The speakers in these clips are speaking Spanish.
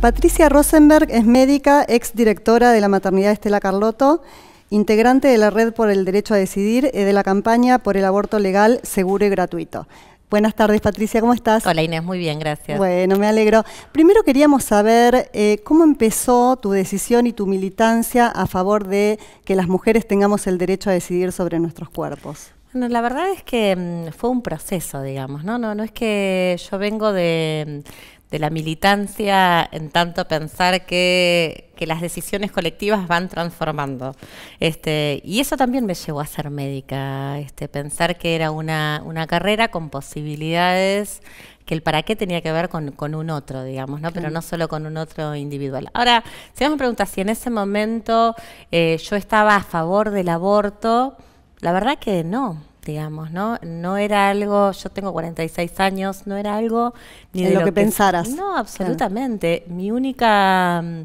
Patricia Rosenberg es médica, exdirectora de la maternidad Estela Carlotto, integrante de la Red por el Derecho a Decidir y de la campaña por el aborto legal, seguro y gratuito. Buenas tardes, Patricia, ¿cómo estás? Hola Inés, muy bien, gracias. Bueno, me alegro. Primero queríamos saber eh, cómo empezó tu decisión y tu militancia a favor de que las mujeres tengamos el derecho a decidir sobre nuestros cuerpos. Bueno, la verdad es que mm, fue un proceso, digamos, ¿no? No, no es que yo vengo de de la militancia en tanto pensar que, las decisiones colectivas van transformando. Este, y eso también me llevó a ser médica, este, pensar que era una, una carrera con posibilidades, que el para qué tenía que ver con, un otro, digamos, ¿no? pero no solo con un otro individual. Ahora, si me pregunta si en ese momento eh, yo estaba a favor del aborto, la verdad que no, digamos, ¿no? No era algo, yo tengo 46 años, no era algo ni de lo, que, pensaras. No, absolutamente. Mi única mm,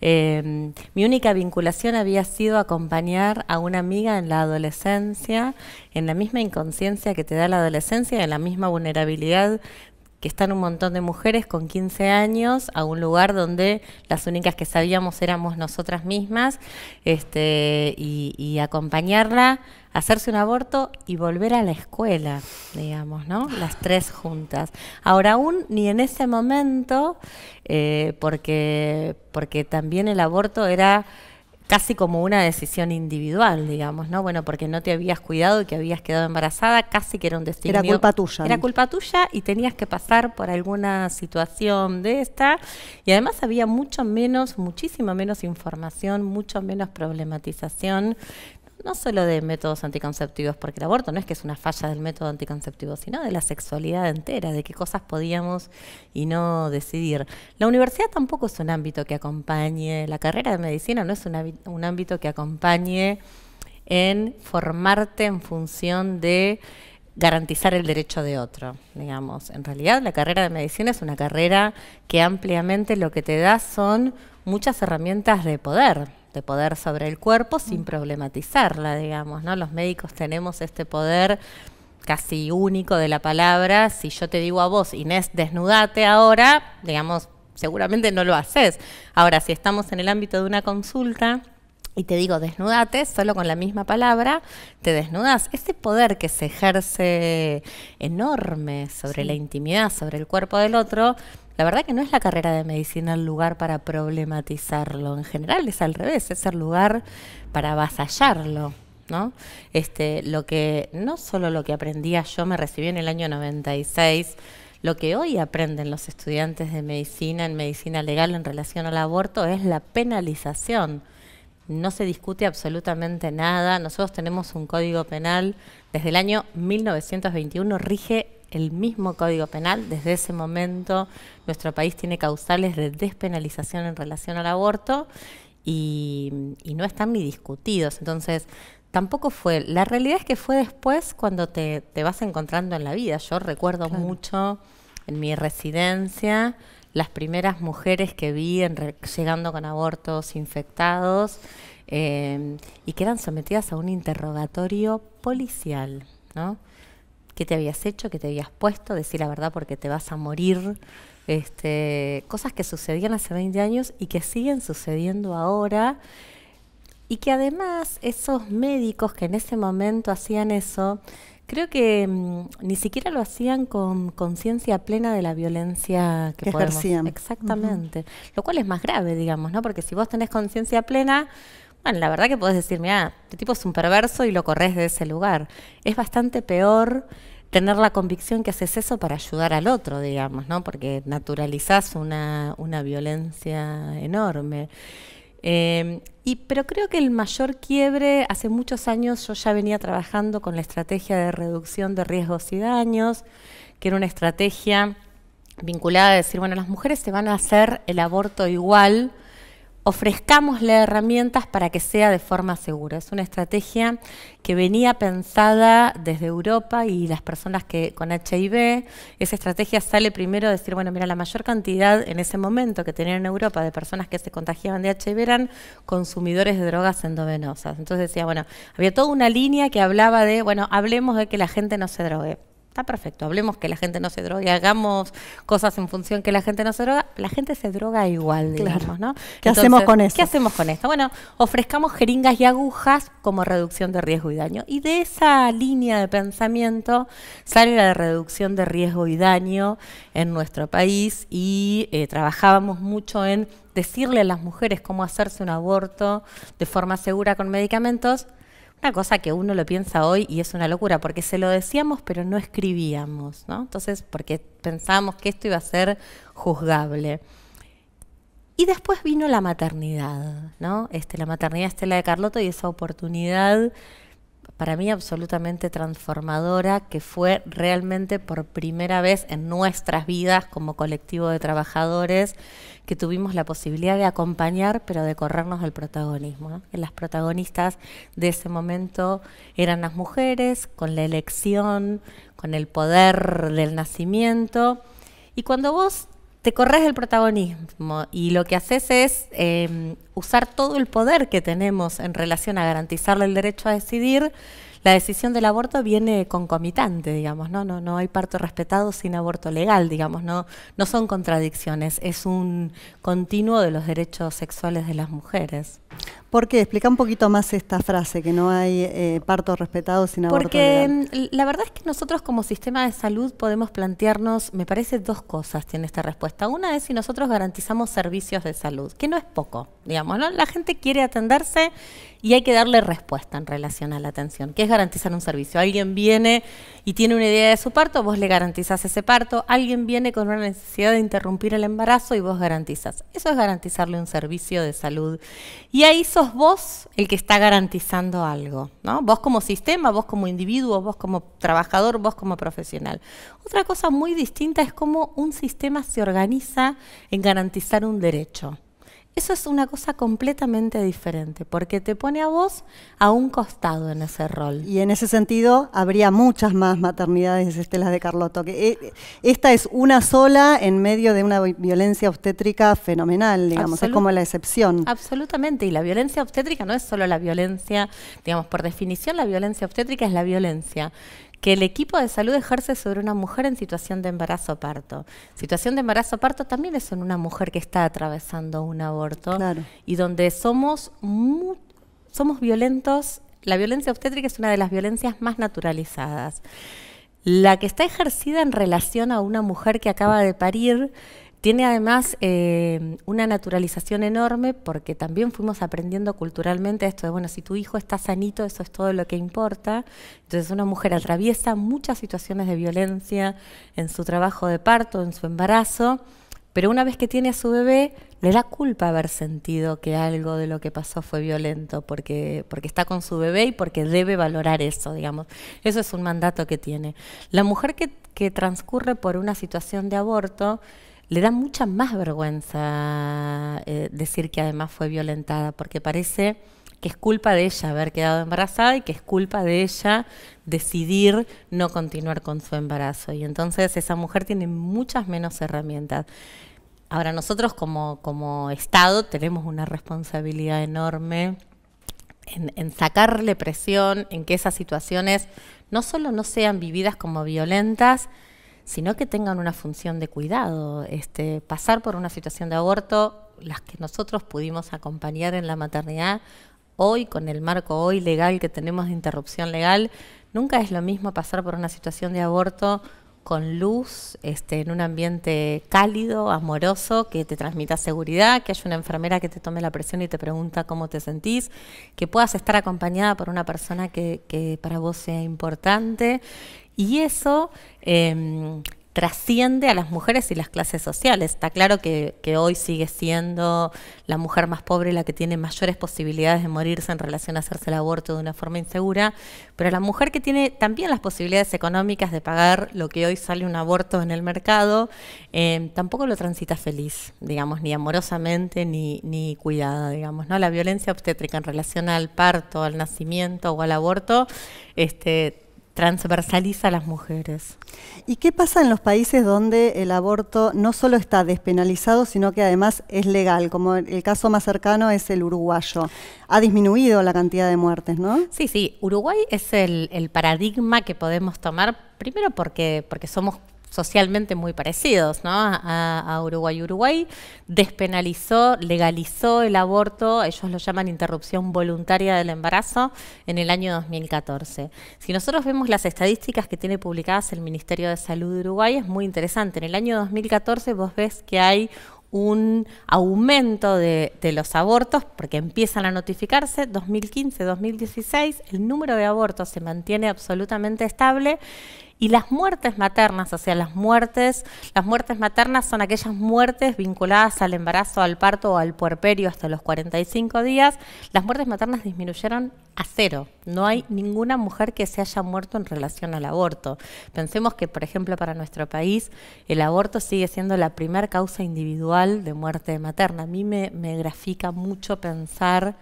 em, mi única vinculación había sido acompañar a una amiga en la adolescencia, en la misma inconsciencia que te da la adolescencia, en la misma vulnerabilidad que están un montón de mujeres con 15 años a un lugar donde las únicas que sabíamos éramos nosotras mismas, este, y, acompañarla, hacerse un aborto y volver a la escuela, digamos, ¿no? Las tres juntas. Ahora aún ni en ese momento, eh, porque, porque también el aborto era casi como una decisión individual, digamos, ¿no? Bueno, porque no te habías cuidado y que habías quedado embarazada, casi que era un destino. Era culpa tuya. Era culpa tuya y tenías que pasar por alguna situación de esta. Y además había mucho menos, muchísima menos información, mucho menos problematización no solo de métodos anticonceptivos, porque el aborto no es que es una falla del método anticonceptivo, sino de la sexualidad entera, de qué cosas podíamos y no decidir. La universidad tampoco es un ámbito que acompañe, la carrera de medicina no es un ámbito que acompañe en formarte en función de garantizar el derecho de otro, digamos. En realidad la carrera de medicina es una carrera que ampliamente lo que te da son muchas herramientas de poder, de poder sobre el cuerpo mm. sin problematizarla, digamos, ¿no? Los médicos tenemos este poder casi único de la palabra. Si yo te digo a vos, Inés, desnudate ahora, digamos, seguramente no lo haces. Ahora, si estamos en el ámbito de una consulta, y te digo desnudate, solo con la misma palabra te desnudas. este poder que se ejerce enorme sobre la intimidad, sobre el cuerpo del otro, la verdad que no es la carrera de medicina el lugar para problematizarlo, en general es al revés, es el lugar para avasallarlo. ¿No? Este, lo que, no solo lo que aprendía yo, me recibí en el año 96, lo que hoy aprenden los estudiantes de medicina en medicina legal en relación al aborto es la penalización. No se discute absolutamente nada. Nosotros tenemos un código penal desde el año 1921, rige el mismo Código Penal. Desde ese momento nuestro país tiene causales de despenalización en relación al aborto y, no están ni discutidos. Entonces, tampoco fue. La realidad es que fue después cuando te, vas encontrando en la vida. Yo recuerdo mucho en mi residencia las primeras mujeres que vi llegando con abortos infectados eh, y que eran sometidas a un interrogatorio policial, ¿no? qué te habías hecho, qué te habías puesto, decir la verdad porque te vas a morir. Este, cosas que sucedían hace 20 años y que siguen sucediendo ahora. Y que además esos médicos que en ese momento hacían eso, creo que mm, ni siquiera lo hacían con conciencia plena de la violencia que, Exactamente. Lo cual es más grave, digamos, ¿no? Porque si vos tenés conciencia plena, bueno, la verdad que puedes decir, mira, este tipo es un perverso y lo corres de ese lugar. Es bastante peor tener la convicción que haces eso para ayudar al otro, digamos, ¿no? Porque naturalizás una, violencia enorme. Eh, y, pero creo que el mayor quiebre, hace muchos años yo ya venía trabajando con la estrategia de reducción de riesgos y daños, que era una estrategia vinculada a decir, bueno, las mujeres se van a hacer el aborto igual, ofrezcámosle herramientas para que sea de forma segura. Es una estrategia que venía pensada desde Europa y las personas que con HIV, esa estrategia sale primero a decir, bueno, mira, la mayor cantidad en ese momento que tenían en Europa de personas que se contagiaban de HIV eran consumidores de drogas endovenosas. Entonces decía, bueno, había toda una línea que hablaba de, bueno, hablemos de que la gente no se drogue está perfecto, hablemos que la gente no se drogue, hagamos cosas en función que la gente no se droga, la gente se droga igual, digamos, ¿no? ¿Qué hacemos con eso? ¿Qué hacemos con esto? Bueno, ofrezcamos jeringas y agujas como reducción de riesgo y daño. Y de esa línea de pensamiento sale la reducción de riesgo y daño en nuestro país y eh, trabajábamos mucho en decirle a las mujeres cómo hacerse un aborto de forma segura con medicamentos una cosa que uno lo piensa hoy y es una locura, porque se lo decíamos pero no escribíamos, ¿no? Entonces, porque pensábamos que esto iba a ser juzgable. Y después vino la maternidad, ¿no? Este, la maternidad Estela de Carloto y esa oportunidad para mí absolutamente transformadora, que fue realmente por primera vez en nuestras vidas como colectivo de trabajadores que tuvimos la posibilidad de acompañar, pero de corrernos del protagonismo. Las protagonistas de ese momento eran las mujeres, con la elección, con el poder del nacimiento. Y cuando vos te corres el protagonismo y lo que haces es em, usar todo el poder que tenemos en relación a garantizarle el derecho a decidir la decisión del aborto viene concomitante, digamos, ¿no? No, no hay parto respetado sin aborto legal, digamos, no, no son contradicciones, es un continuo de los derechos sexuales de las mujeres. ¿Por qué? Explica un poquito más esta frase, que no hay eh, parto respetado sin aborto. Porque mm, la verdad es que nosotros como sistema de salud podemos plantearnos, me parece, dos cosas tiene esta respuesta. Una es si nosotros garantizamos servicios de salud, que no es poco, digamos, ¿no? La gente quiere atenderse y hay que darle respuesta en relación a la atención, que es garantizar un servicio. Alguien viene y tiene una idea de su parto, vos le garantizás ese parto. Alguien viene con una necesidad de interrumpir el embarazo y vos garantizás. Eso es garantizarle un servicio de salud. Y ahí sos vos el que está garantizando algo, ¿no? Vos como sistema, vos como individuo, vos como trabajador, vos como profesional. Otra cosa muy distinta es cómo un sistema se organiza en garantizar un derecho. Eso es una cosa completamente diferente, porque te pone a vos a un costado en ese rol. Y en ese sentido, habría muchas más maternidades estelas de Carlotto. Que, eh, esta es una sola en medio de una violencia obstétrica fenomenal, digamos, es como la excepción. Absolutamente, y la violencia obstétrica no es solo la violencia, digamos, por definición la violencia obstétrica es la violencia que el equipo de salud ejerce sobre una mujer en situación de embarazo-parto. Situación de embarazo-parto también es en una mujer que está atravesando un aborto y donde somos, somos violentos. La violencia obstétrica es una de las violencias más naturalizadas. La que está ejercida en relación a una mujer que acaba de parir tiene además eh, una naturalización enorme porque también fuimos aprendiendo culturalmente esto de, bueno, si tu hijo está sanito, eso es todo lo que importa. Entonces una mujer atraviesa muchas situaciones de violencia en su trabajo de parto, en su embarazo, pero una vez que tiene a su bebé, le da culpa haber sentido que algo de lo que pasó fue violento, porque, porque está con su bebé y porque debe valorar eso, digamos. Eso es un mandato que tiene. La mujer que, que transcurre por una situación de aborto, le da mucha más vergüenza eh, decir que además fue violentada, porque parece que es culpa de ella haber quedado embarazada y que es culpa de ella decidir no continuar con su embarazo. Y entonces esa mujer tiene muchas menos herramientas. Ahora nosotros como, Estado tenemos una responsabilidad enorme en sacarle presión, en que esas situaciones no solo no sean vividas como violentas, sino que tengan una función de cuidado. Este, pasar por una situación de aborto, las que nosotros pudimos acompañar en la maternidad, hoy, con el marco hoy legal que tenemos de interrupción legal, nunca es lo mismo pasar por una situación de aborto con luz, este, en un ambiente cálido, amoroso, que te transmita seguridad, que haya una enfermera que te tome la presión y te pregunta cómo te sentís, que puedas estar acompañada por una persona que, para vos sea importante. Y eso em, trasciende a las mujeres y las clases sociales. Está claro que, hoy sigue siendo la mujer más pobre la que tiene mayores posibilidades de morirse en relación a hacerse el aborto de una forma insegura, pero la mujer que tiene también las posibilidades económicas de pagar lo que hoy sale un aborto en el mercado, eh, tampoco lo transita feliz, digamos, ni amorosamente ni, ni cuidada, digamos. ¿no? La violencia obstétrica en relación al parto, al nacimiento o al aborto, este, transversaliza a las mujeres. ¿Y qué pasa en los países donde el aborto no solo está despenalizado, sino que además es legal? Como el caso más cercano es el uruguayo. Ha disminuido la cantidad de muertes, ¿no? Sí, sí. Uruguay es el, paradigma que podemos tomar, primero porque, porque somos socialmente muy parecidos a, Uruguay. Uruguay despenalizó, legalizó el aborto, ellos lo llaman interrupción voluntaria del embarazo, en el año 2014. Si nosotros vemos las estadísticas que tiene publicadas el Ministerio de Salud de Uruguay, es muy interesante. En el año 2014 vos ves que hay un aumento de, de, los abortos porque empiezan a notificarse. 2015, 2016, el número de abortos se mantiene absolutamente estable y las muertes maternas, o sea, las muertes, las muertes maternas son aquellas muertes vinculadas al embarazo, al parto o al puerperio hasta los 45 días. Las muertes maternas disminuyeron a cero. No hay ninguna mujer que se haya muerto en relación al aborto. Pensemos que, por ejemplo, para nuestro país, el aborto sigue siendo la primer causa individual de muerte materna. A mí me, me grafica mucho pensar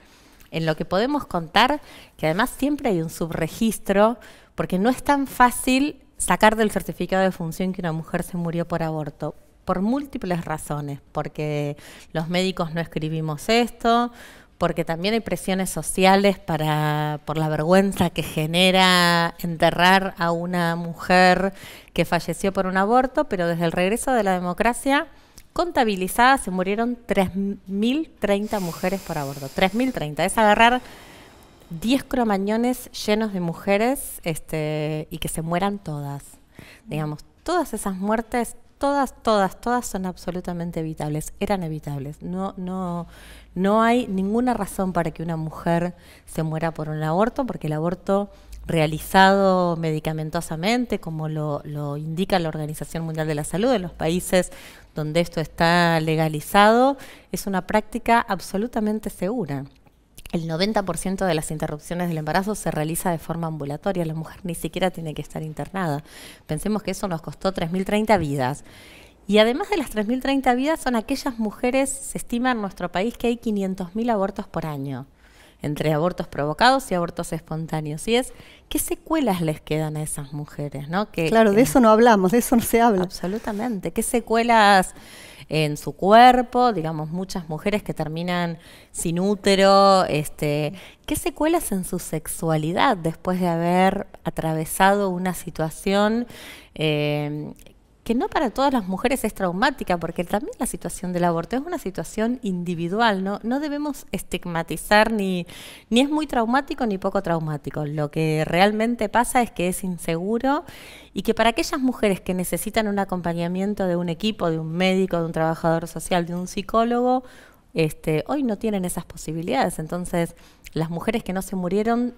en lo que podemos contar, que además siempre hay un subregistro, porque no es tan fácil sacar del certificado de función que una mujer se murió por aborto por múltiples razones, porque los médicos no escribimos esto, porque también hay presiones sociales para, por la vergüenza que genera enterrar a una mujer que falleció por un aborto, pero desde el regreso de la democracia contabilizada se murieron 3.030 mujeres por aborto. 3.030, es agarrar 10 cromañones llenos de mujeres este, y que se mueran todas. Mm. Digamos, todas esas muertes, todas, todas, todas son absolutamente evitables, eran evitables. No, no, no hay ninguna razón para que una mujer se muera por un aborto, porque el aborto realizado medicamentosamente, como lo, indica la Organización Mundial de la Salud, en los países donde esto está legalizado, es una práctica absolutamente segura. El 90% de las interrupciones del embarazo se realiza de forma ambulatoria, la mujer ni siquiera tiene que estar internada. Pensemos que eso nos costó 3.030 vidas. Y además de las 3.030 vidas son aquellas mujeres, se estima en nuestro país que hay 500.000 abortos por año, entre abortos provocados y abortos espontáneos. Y es, ¿qué secuelas les quedan a esas mujeres? ¿no? claro, de eso no hablamos, de eso no se habla. Absolutamente, ¿qué secuelas en su cuerpo, digamos, muchas mujeres que terminan sin útero, este, ¿qué secuelas en su sexualidad después de haber atravesado una situación eh, que no para todas las mujeres es traumática, porque también la situación del aborto es una situación individual, no, no debemos estigmatizar ni, ni es muy traumático ni poco traumático. Lo que realmente pasa es que es inseguro y que para aquellas mujeres que necesitan un acompañamiento de un equipo, de un médico, de un trabajador social, de un psicólogo, este, hoy no tienen esas posibilidades. Entonces, las mujeres que no se murieron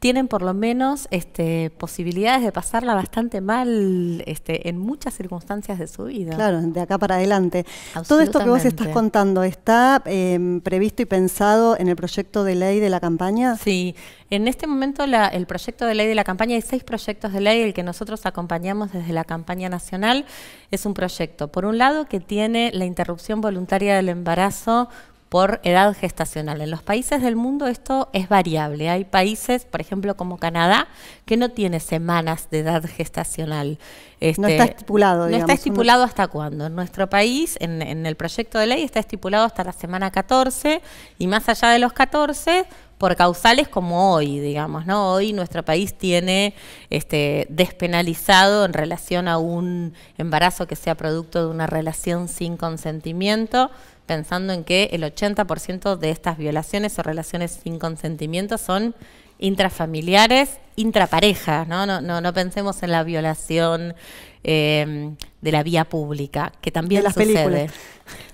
tienen por lo menos este, posibilidades de pasarla bastante mal este, en muchas circunstancias de su vida. Claro, de acá para adelante. Todo esto que vos estás contando, ¿está em, previsto y pensado en el proyecto de ley de la campaña? Sí, en este momento el proyecto de ley de la campaña, hay seis proyectos de ley, el que nosotros acompañamos desde la campaña nacional, es un proyecto, por un lado, que tiene la interrupción voluntaria del embarazo por edad gestacional. En los países del mundo esto es variable. Hay países, por ejemplo, como Canadá, que no tiene semanas de edad gestacional. no este, está estipulado. no está estipulado hasta cuándo. En nuestro país, en, el proyecto de ley, está estipulado hasta la semana 14 y más allá de los 14, por causales como hoy, digamos, ¿no? Hoy nuestro país tiene este, despenalizado en relación a un embarazo que sea producto de una relación sin consentimiento pensando en que el 80% de estas violaciones o relaciones sin consentimiento son intrafamiliares, intraparejas, ¿no? No, no, pensemos en la violación eh, de la vía pública, que también de las sucede.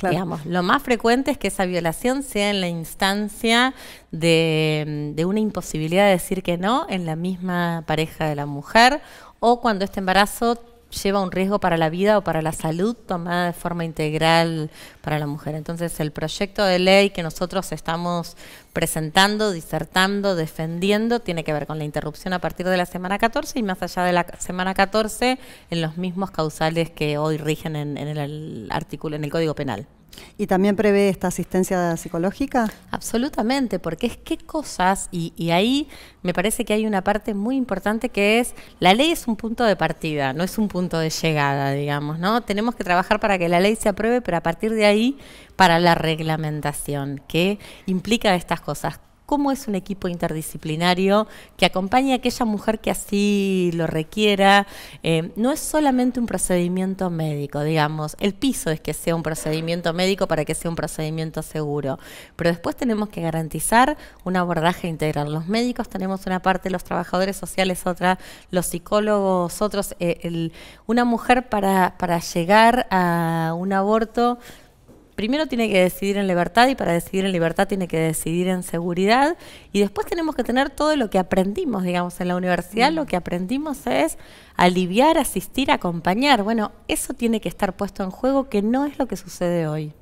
Digamos, lo más frecuente es que esa violación sea en la instancia de, de una imposibilidad de decir que no en la misma pareja de la mujer o cuando este embarazo lleva un riesgo para la vida o para la salud tomada de forma integral para la mujer. Entonces, el proyecto de ley que nosotros estamos presentando, disertando, defendiendo, tiene que ver con la interrupción a partir de la semana 14 y más allá de la semana 14 en los mismos causales que hoy rigen en, en el artículo, en el Código Penal. ¿Y también prevé esta asistencia psicológica? Absolutamente, porque es qué cosas, y, ahí me parece que hay una parte muy importante que es, la ley es un punto de partida, no es un punto de llegada, digamos, ¿no? Tenemos que trabajar para que la ley se apruebe, pero a partir de ahí para la reglamentación, que implica estas cosas cómo es un equipo interdisciplinario que acompañe a aquella mujer que así lo requiera. Eh, no es solamente un procedimiento médico, digamos, el piso es que sea un procedimiento médico para que sea un procedimiento seguro, pero después tenemos que garantizar un abordaje integral. Los médicos tenemos una parte, los trabajadores sociales otra, los psicólogos otros. Eh, una mujer para, para llegar a un aborto primero tiene que decidir en libertad y para decidir en libertad tiene que decidir en seguridad y después tenemos que tener todo lo que aprendimos, digamos, en la universidad mm. lo que aprendimos es aliviar, asistir, acompañar. Bueno, eso tiene que estar puesto en juego que no es lo que sucede hoy.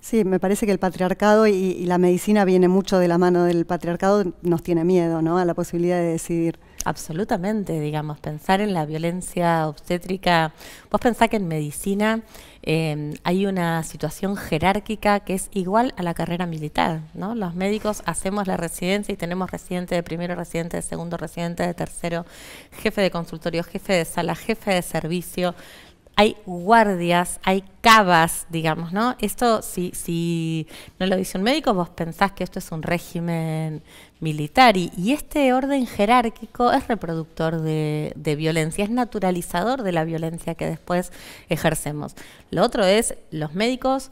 Sí, me parece que el patriarcado y, la medicina viene mucho de la mano del patriarcado, nos tiene miedo ¿no? a la posibilidad de decidir. Absolutamente, digamos, pensar en la violencia obstétrica, vos pensás que en medicina em, hay una situación jerárquica que es igual a la carrera militar, ¿no? Los médicos hacemos la residencia y tenemos residente de primero, residente de segundo, residente de tercero, jefe de consultorio, jefe de sala, jefe de servicio hay guardias, hay cavas, digamos, ¿no? Esto, si, si no lo dice un médico, vos pensás que esto es un régimen militar y, este orden jerárquico es reproductor de, violencia, es naturalizador de la violencia que después ejercemos. Lo otro es los médicos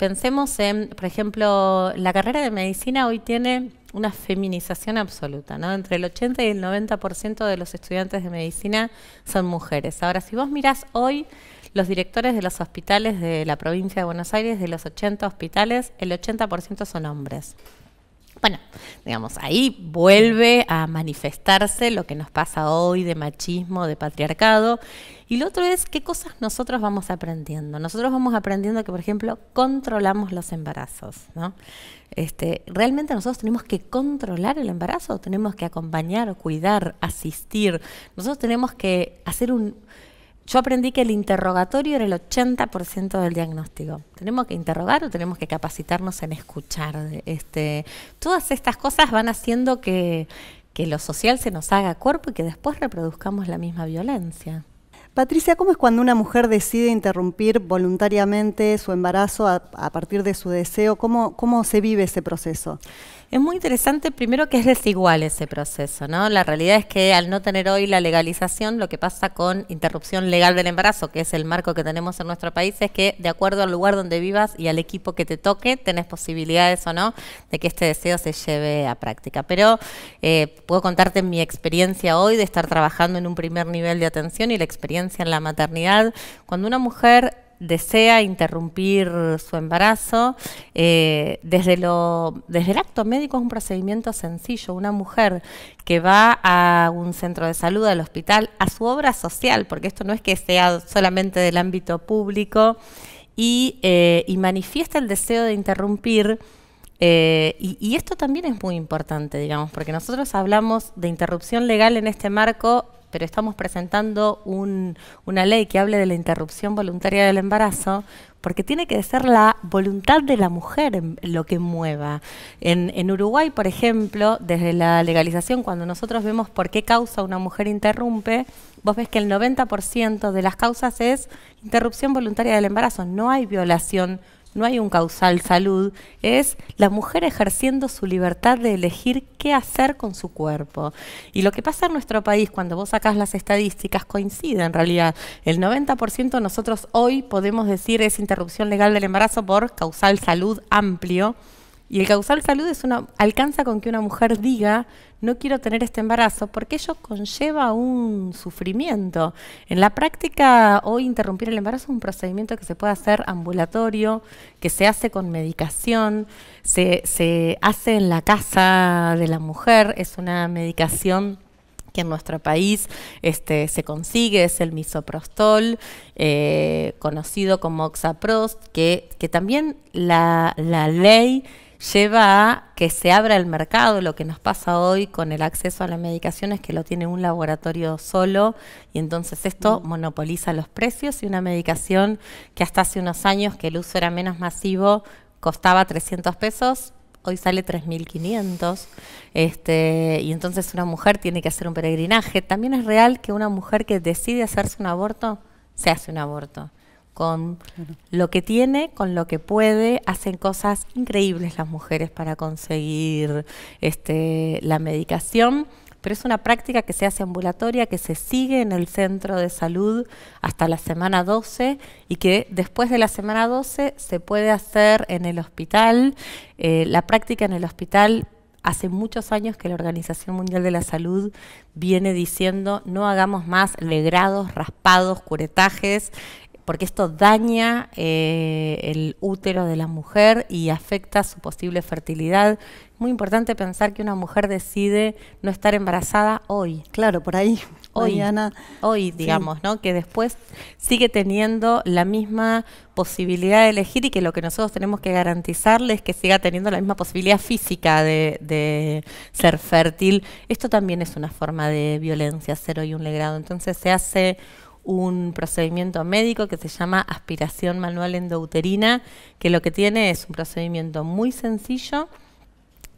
Pensemos en, por ejemplo, la carrera de medicina hoy tiene una feminización absoluta, ¿no? Entre el 80 y el 90% de los estudiantes de medicina son mujeres. Ahora, si vos mirás hoy los directores de los hospitales de la provincia de Buenos Aires, de los 80 hospitales, el 80% son hombres. Bueno, digamos, ahí vuelve a manifestarse lo que nos pasa hoy de machismo, de patriarcado. Y lo otro es qué cosas nosotros vamos aprendiendo. Nosotros vamos aprendiendo que, por ejemplo, controlamos los embarazos. ¿no? Este, ¿Realmente nosotros tenemos que controlar el embarazo? ¿Tenemos que acompañar, cuidar, asistir? Nosotros tenemos que hacer un yo aprendí que el interrogatorio era el 80% del diagnóstico. Tenemos que interrogar o tenemos que capacitarnos en escuchar. Este, todas estas cosas van haciendo que lo social se nos haga cuerpo y que después reproduzcamos la misma violencia. Patricia, ¿cómo es cuando una mujer decide interrumpir voluntariamente su embarazo a, partir de su deseo? ¿Cómo, ¿Cómo, se vive ese proceso? Es muy interesante, primero que es desigual ese proceso, ¿no? La realidad es que al no tener hoy la legalización, lo que pasa con interrupción legal del embarazo, que es el marco que tenemos en nuestro país, es que de acuerdo al lugar donde vivas y al equipo que te toque, tenés posibilidades o no de que este deseo se lleve a práctica. Pero eh, puedo contarte mi experiencia hoy de estar trabajando en un primer nivel de atención y la experiencia en la maternidad, cuando una mujer desea interrumpir su embarazo, eh, desde, lo, desde el acto médico es un procedimiento sencillo. Una mujer que va a un centro de salud, al hospital, a su obra social, porque esto no es que sea solamente del ámbito público, y, eh, manifiesta el deseo de interrumpir. Eh, y esto también es muy importante, digamos, porque nosotros hablamos de interrupción legal en este marco pero estamos presentando una ley que hable de la interrupción voluntaria del embarazo, porque tiene que ser la voluntad de la mujer lo que mueva. En, en, Uruguay, por ejemplo, desde la legalización, cuando nosotros vemos por qué causa una mujer interrumpe, vos ves que el 90% de las causas es interrupción voluntaria del embarazo, no hay violación no hay un causal salud, es la mujer ejerciendo su libertad de elegir qué hacer con su cuerpo. Y lo que pasa en nuestro país cuando vos sacás las estadísticas coincide en realidad. El 90% nosotros hoy podemos decir es interrupción legal del embarazo por causal salud amplio. Y el causal salud es una, alcanza con que una mujer diga, no quiero tener este embarazo, porque ello conlleva un sufrimiento. En la práctica, hoy interrumpir el embarazo es un procedimiento que se puede hacer ambulatorio, que se hace con medicación, se, hace en la casa de la mujer, es una medicación que en nuestro país este, se consigue, es el misoprostol, eh, conocido como oxaprost, que, que también la, la ley lleva a que se abra el mercado, lo que nos pasa hoy con el acceso a la medicación es que lo tiene un laboratorio solo y entonces esto mm. monopoliza los precios y una medicación que hasta hace unos años que el uso era menos masivo costaba 300 pesos, hoy sale 3.500, este, y entonces una mujer tiene que hacer un peregrinaje. También es real que una mujer que decide hacerse un aborto, se hace un aborto con lo que tiene, con lo que puede, hacen cosas increíbles las mujeres para conseguir este, la medicación, pero es una práctica que se hace ambulatoria, que se sigue en el centro de salud hasta la semana 12 y que después de la semana 12 se puede hacer en el hospital. Eh, la práctica en el hospital hace muchos años que la Organización Mundial de la Salud viene diciendo no hagamos más legrados, raspados, curetajes, porque esto daña eh, el útero de la mujer y afecta su posible fertilidad. Muy importante pensar que una mujer decide no estar embarazada hoy. Claro, por ahí. Hoy, Ana. hoy digamos, ¿no? Que después sigue teniendo la misma posibilidad de elegir y que lo que nosotros tenemos que garantizarle es que siga teniendo la misma posibilidad física de, ser fértil. Esto también es una forma de violencia cero y un legrado. Entonces se hace un procedimiento médico que se llama aspiración manual endouterina, que lo que tiene es un procedimiento muy sencillo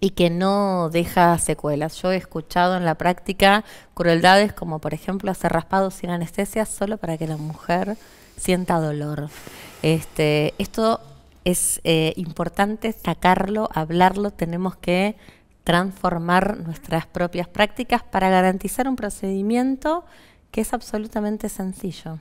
y que no deja secuelas. Yo he escuchado en la práctica crueldades como por ejemplo hacer raspados sin anestesia solo para que la mujer sienta dolor. Este, esto es eh, importante sacarlo, hablarlo, tenemos que transformar nuestras propias prácticas para garantizar un procedimiento que es absolutamente sencillo.